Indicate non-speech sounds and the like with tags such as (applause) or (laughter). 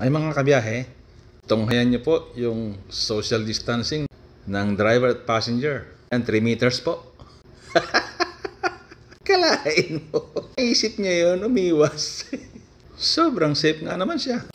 Ay mga kabiyahe, tunghayan niyo po yung social distancing ng driver at passenger. And 3 meters po. (laughs) Kalain mo. Isip niya yun, umiwas. (laughs) Sobrang safe nga naman siya.